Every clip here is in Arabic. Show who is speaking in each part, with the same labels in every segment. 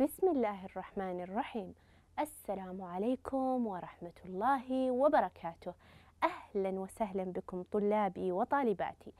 Speaker 1: بسم الله الرحمن الرحيم السلام عليكم ورحمة الله وبركاته أهلا وسهلا بكم طلابي وطالباتي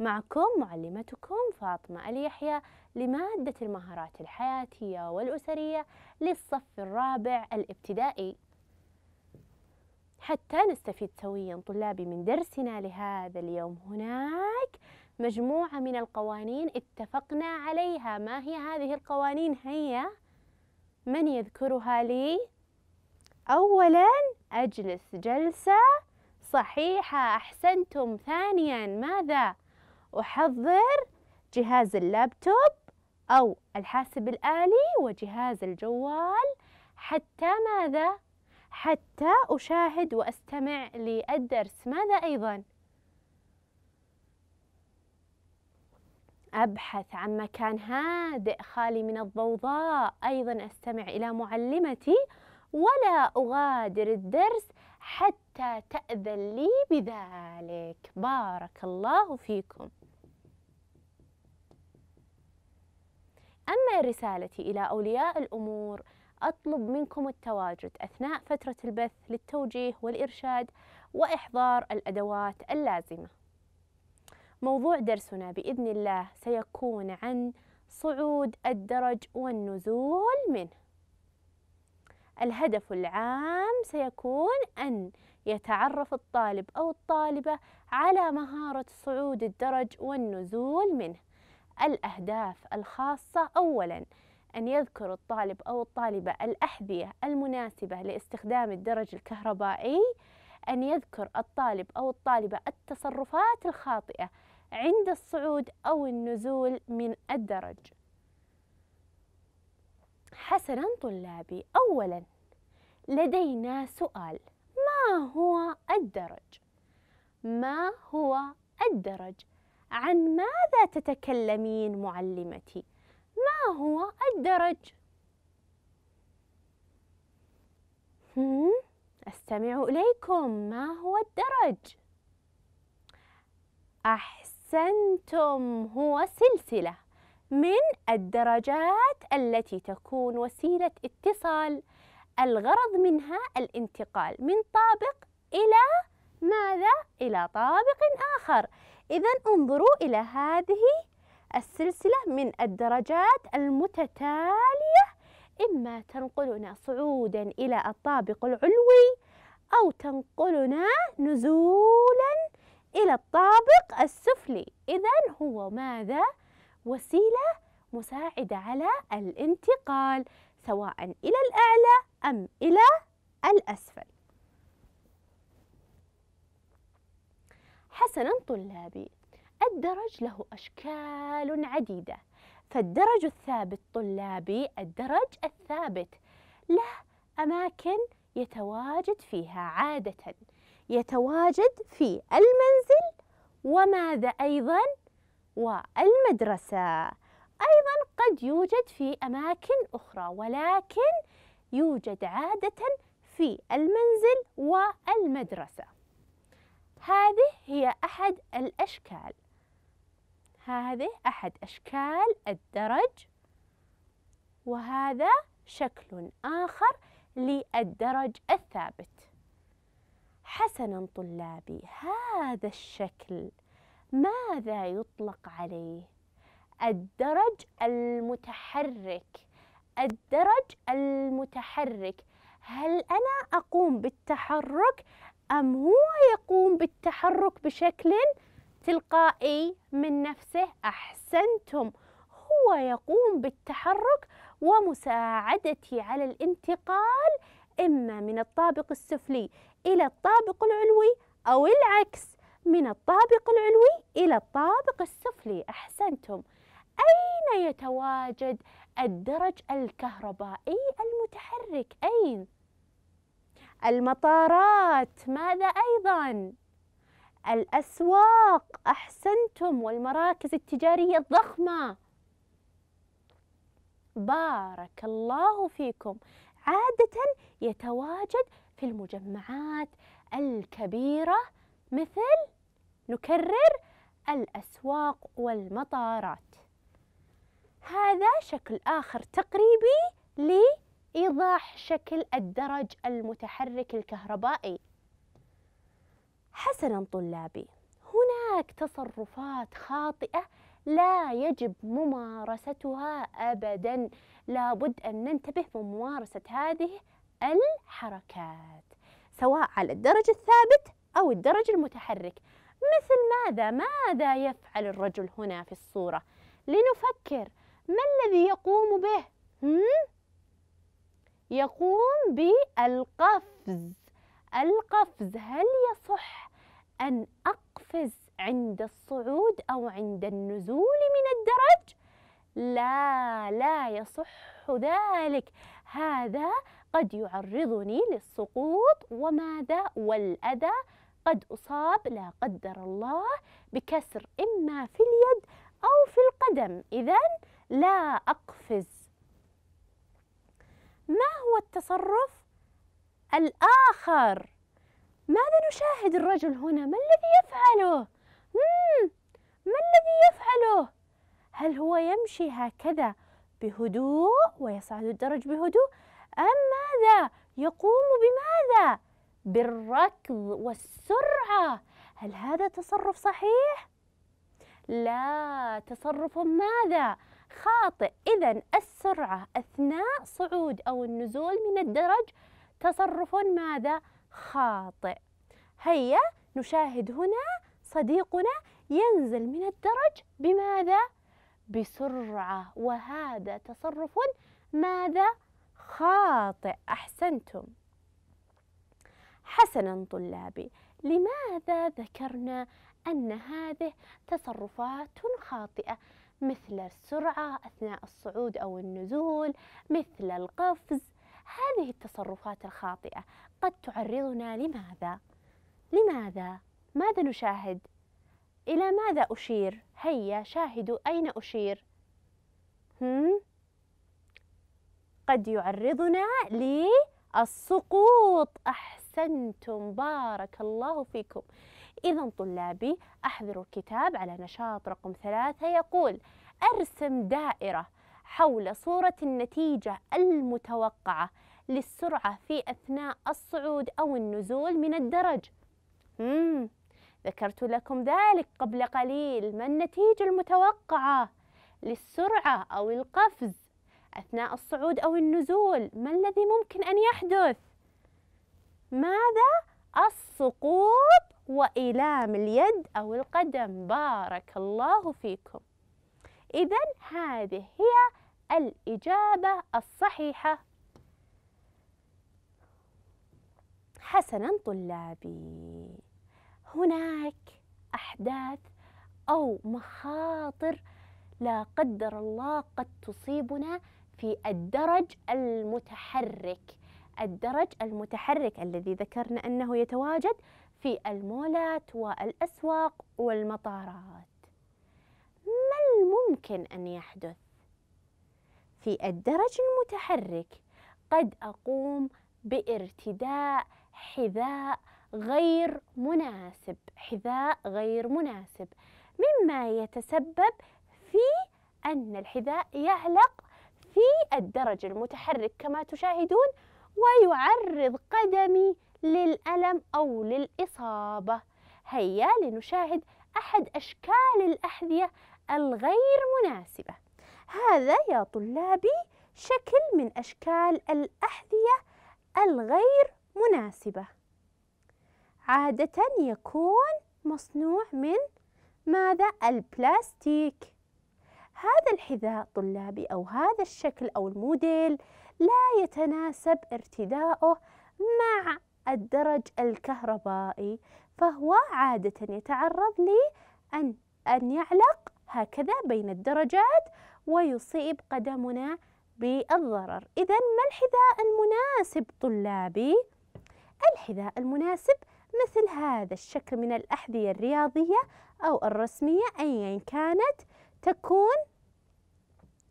Speaker 1: معكم معلمتكم فاطمة اليحيى لمادة المهارات الحياتية والأسرية للصف الرابع الابتدائي حتى نستفيد سويا طلابي من درسنا لهذا اليوم هناك مجموعة من القوانين اتفقنا عليها ما هي هذه القوانين هيا من يذكرها لي أولا أجلس جلسة صحيحة أحسنتم ثانيا ماذا أحضر جهاز اللابتوب أو الحاسب الآلي وجهاز الجوال حتى ماذا حتى أشاهد وأستمع للدرس ماذا أيضا أبحث عن مكان هادئ خالي من الضوضاء أيضا أستمع إلى معلمتي ولا أغادر الدرس حتى تأذن لي بذلك بارك الله فيكم أما رسالتي إلى أولياء الأمور أطلب منكم التواجد أثناء فترة البث للتوجيه والإرشاد وإحضار الأدوات اللازمة موضوع درسنا بإذن الله سيكون عن صعود الدرج والنزول منه الهدف العام سيكون أن يتعرف الطالب أو الطالبة على مهارة صعود الدرج والنزول منه الأهداف الخاصة أولاً أن يذكر الطالب أو الطالبة الأحذية المناسبة لاستخدام الدرج الكهربائي أن يذكر الطالب أو الطالبة التصرفات الخاطئة عند الصعود أو النزول من الدرج حسنا طلابي أولا لدينا سؤال ما هو الدرج؟ ما هو الدرج؟ عن ماذا تتكلمين معلمتي؟ ما هو الدرج؟ أستمع إليكم ما هو الدرج؟ أحسن أحسنتم هو سلسلة من الدرجات التي تكون وسيلة اتصال الغرض منها الانتقال من طابق إلى ماذا؟ إلى طابق آخر إذا انظروا إلى هذه السلسلة من الدرجات المتتالية إما تنقلنا صعودا إلى الطابق العلوي أو تنقلنا نزولا إلى الطابق السفلي إذا هو ماذا؟ وسيلة مساعدة على الانتقال سواء إلى الأعلى أم إلى الأسفل حسنا طلابي الدرج له أشكال عديدة فالدرج الثابت طلابي الدرج الثابت له أماكن يتواجد فيها عادة يتواجد في المنزل وماذا أيضا والمدرسة أيضا قد يوجد في أماكن أخرى ولكن يوجد عادة في المنزل والمدرسة هذه هي أحد الأشكال هذه أحد أشكال الدرج وهذا شكل آخر للدرج الثابت حسنا طلابي هذا الشكل ماذا يطلق عليه الدرج المتحرك الدرج المتحرك هل انا اقوم بالتحرك ام هو يقوم بالتحرك بشكل تلقائي من نفسه احسنتم هو يقوم بالتحرك ومساعدتي على الانتقال اما من الطابق السفلي إلى الطابق العلوي أو العكس من الطابق العلوي إلى الطابق السفلي أحسنتم أين يتواجد الدرج الكهربائي المتحرك أين؟ المطارات ماذا أيضا؟ الأسواق أحسنتم والمراكز التجارية الضخمة بارك الله فيكم عادة يتواجد في المجمعات الكبيرة مثل نكرر الأسواق والمطارات هذا شكل آخر تقريبي لإيضاح شكل الدرج المتحرك الكهربائي حسنا طلابي هناك تصرفات خاطئة لا يجب ممارستها أبدا لابد أن ننتبه من ممارسة هذه الحركات سواء على الدرج الثابت أو الدرج المتحرك مثل ماذا ماذا يفعل الرجل هنا في الصورة لنفكر ما الذي يقوم به يقوم بالقفز القفز هل يصح أن أقفز عند الصعود أو عند النزول من الدرج؟ لا لا يصح ذلك هذا قد يعرضني للسقوط وماذا والأذى قد أصاب لا قدر الله بكسر إما في اليد أو في القدم إذا لا أقفز ما هو التصرف الآخر ماذا نشاهد الرجل هنا ما الذي يفعله مم. ما الذي يفعله هل هو يمشي هكذا بهدوء ويصعد الدرج بهدوء أم ماذا يقوم بماذا بالركض والسرعة هل هذا تصرف صحيح؟ لا تصرف ماذا؟ خاطئ إذا السرعة أثناء صعود أو النزول من الدرج تصرف ماذا؟ خاطئ هيا نشاهد هنا صديقنا ينزل من الدرج بماذا؟ بسرعة وهذا تصرف ماذا خاطئ أحسنتم حسنا طلابي لماذا ذكرنا أن هذه تصرفات خاطئة مثل السرعة أثناء الصعود أو النزول مثل القفز هذه التصرفات الخاطئة قد تعرضنا لماذا؟ لماذا؟ ماذا نشاهد؟ إلى ماذا أشير؟ هيا شاهدوا أين أشير هم؟ قد يعرضنا للسقوط أحسنتم بارك الله فيكم إذا طلابي أحضروا الكتاب على نشاط رقم ثلاثة يقول أرسم دائرة حول صورة النتيجة المتوقعة للسرعة في أثناء الصعود أو النزول من الدرج مم. ذكرت لكم ذلك قبل قليل ما النتيجة المتوقعة للسرعة أو القفز أثناء الصعود أو النزول ما الذي ممكن أن يحدث؟ ماذا؟ السقوط وإيلام اليد أو القدم بارك الله فيكم إذا هذه هي الإجابة الصحيحة حسنا طلابي هناك احداث او مخاطر لا قدر الله قد تصيبنا في الدرج المتحرك الدرج المتحرك الذي ذكرنا انه يتواجد في المولات والاسواق والمطارات ما الممكن ان يحدث في الدرج المتحرك قد اقوم بارتداء حذاء غير مناسب حذاء غير مناسب مما يتسبب في أن الحذاء يعلق في الدرج المتحرك كما تشاهدون ويعرض قدمي للألم أو للإصابة هيا لنشاهد أحد أشكال الأحذية الغير مناسبة هذا يا طلابي شكل من أشكال الأحذية الغير مناسبة عادة يكون مصنوع من ماذا؟ البلاستيك هذا الحذاء طلابي أو هذا الشكل أو الموديل لا يتناسب ارتداؤه مع الدرج الكهربائي فهو عادة يتعرض لأن أن يعلق هكذا بين الدرجات ويصيب قدمنا بالضرر إذا ما الحذاء المناسب طلابي؟ الحذاء المناسب مثل هذا الشكل من الأحذية الرياضية أو الرسمية أيا كانت تكون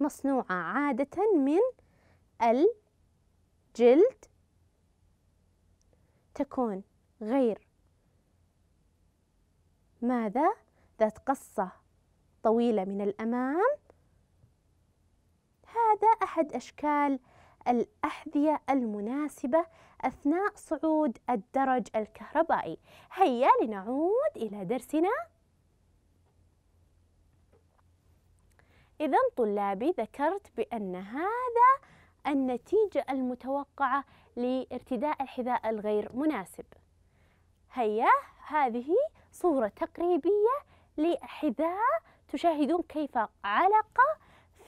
Speaker 1: مصنوعة عادة من الجلد تكون غير ماذا؟ ذات قصة طويلة من الأمام هذا أحد أشكال الأحذية المناسبة أثناء صعود الدرج الكهربائي هيا لنعود إلى درسنا إذا طلابي ذكرت بأن هذا النتيجة المتوقعة لارتداء الحذاء الغير مناسب هيا هذه صورة تقريبية لحذاء تشاهدون كيف علق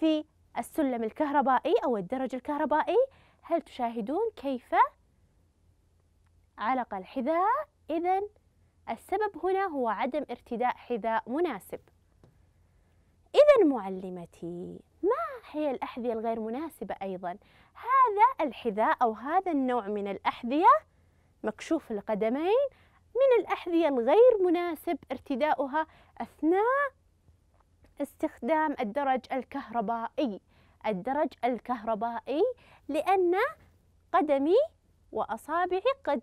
Speaker 1: في السلم الكهربائي أو الدرج الكهربائي هل تشاهدون كيف علق الحذاء إذا السبب هنا هو عدم ارتداء حذاء مناسب إذا معلمتي ما هي الأحذية الغير مناسبة أيضا هذا الحذاء أو هذا النوع من الأحذية مكشوف القدمين من الأحذية الغير مناسب ارتداؤها أثناء استخدام الدرج الكهربائي الدرج الكهربائي لأن قدمي وأصابعي قد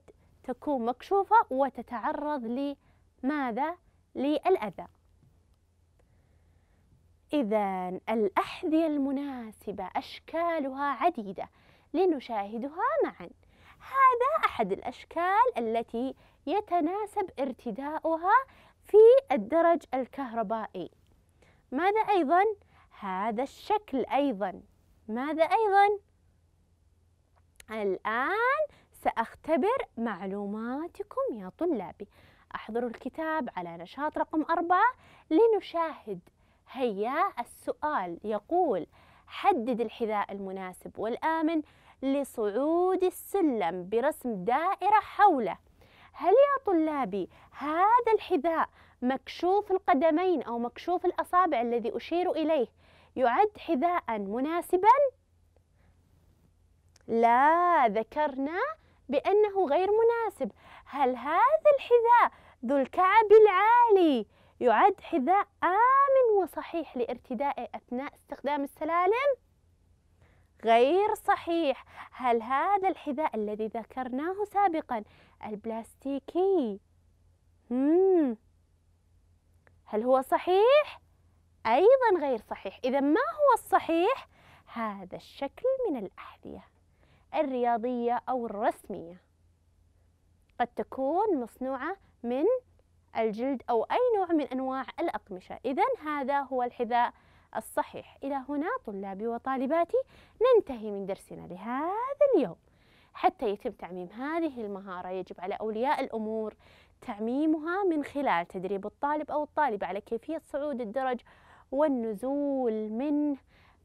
Speaker 1: تكون مكشوفة وتتعرض لماذا؟ للأذى إذا الأحذية المناسبة أشكالها عديدة لنشاهدها معا هذا أحد الأشكال التي يتناسب ارتداؤها في الدرج الكهربائي ماذا أيضا؟ هذا الشكل أيضا ماذا أيضا؟ الآن سأختبر معلوماتكم يا طلابي احضروا الكتاب على نشاط رقم أربعة لنشاهد هيا السؤال يقول حدد الحذاء المناسب والآمن لصعود السلم برسم دائرة حوله هل يا طلابي هذا الحذاء مكشوف القدمين أو مكشوف الأصابع الذي أشير إليه يعد حذاء مناسبا؟ لا ذكرنا بأنه غير مناسب هل هذا الحذاء ذو الكعب العالي يعد حذاء آمن وصحيح لارتدائه أثناء استخدام السلالم؟ غير صحيح هل هذا الحذاء الذي ذكرناه سابقا البلاستيكي مم. هل هو صحيح؟ أيضا غير صحيح إذا ما هو الصحيح؟ هذا الشكل من الأحذية الرياضية أو الرسمية قد تكون مصنوعة من الجلد أو أي نوع من أنواع الأقمشة إذا هذا هو الحذاء الصحيح إلى هنا طلابي وطالباتي ننتهي من درسنا لهذا اليوم حتى يتم تعميم هذه المهارة يجب على أولياء الأمور تعميمها من خلال تدريب الطالب أو الطالبة على كيفية صعود الدرج والنزول منه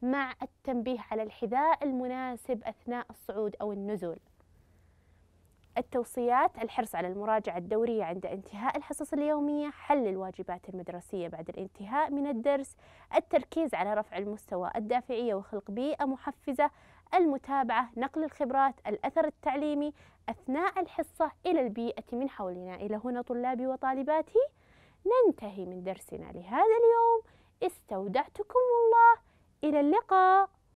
Speaker 1: مع التنبيه على الحذاء المناسب أثناء الصعود أو النزول التوصيات الحرص على المراجعة الدورية عند انتهاء الحصص اليومية حل الواجبات المدرسية بعد الانتهاء من الدرس التركيز على رفع المستوى الدافعية وخلق بيئة محفزة المتابعة نقل الخبرات الأثر التعليمي أثناء الحصة إلى البيئة من حولنا إلى هنا طلابي وطالباتي ننتهي من درسنا لهذا اليوم استودعتكم الله إلى اللقاء